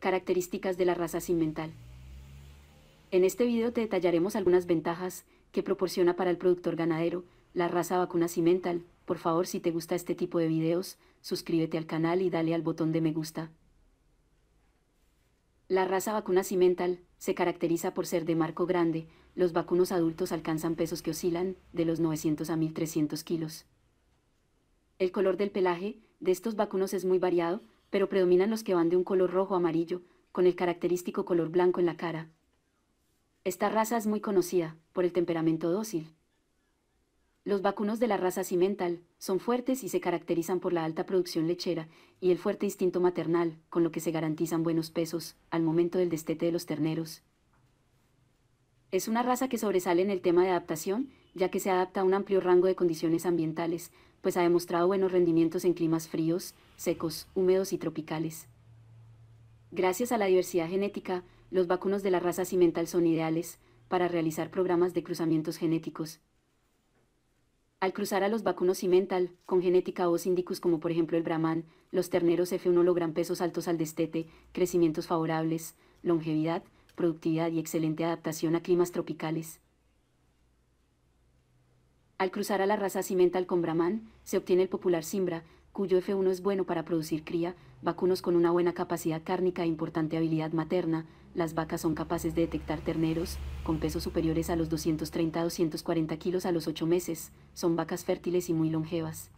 Características de la raza cimental. En este video te detallaremos algunas ventajas que proporciona para el productor ganadero la raza vacuna cimental. Por favor, si te gusta este tipo de videos, suscríbete al canal y dale al botón de me gusta. La raza vacuna cimental se caracteriza por ser de marco grande. Los vacunos adultos alcanzan pesos que oscilan de los 900 a 1300 kilos. El color del pelaje de estos vacunos es muy variado, pero predominan los que van de un color rojo amarillo, con el característico color blanco en la cara. Esta raza es muy conocida por el temperamento dócil. Los vacunos de la raza cimental son fuertes y se caracterizan por la alta producción lechera y el fuerte instinto maternal, con lo que se garantizan buenos pesos al momento del destete de los terneros. Es una raza que sobresale en el tema de adaptación ya que se adapta a un amplio rango de condiciones ambientales, pues ha demostrado buenos rendimientos en climas fríos, secos, húmedos y tropicales. Gracias a la diversidad genética, los vacunos de la raza cimental son ideales para realizar programas de cruzamientos genéticos. Al cruzar a los vacunos cimental con genética o síndicos como por ejemplo el brahman, los terneros F1 logran pesos altos al destete, crecimientos favorables, longevidad, productividad y excelente adaptación a climas tropicales. Al cruzar a la raza cimental con Brahman, se obtiene el popular Simbra, cuyo F1 es bueno para producir cría, vacunos con una buena capacidad cárnica e importante habilidad materna, las vacas son capaces de detectar terneros, con pesos superiores a los 230 240 kilos a los 8 meses, son vacas fértiles y muy longevas.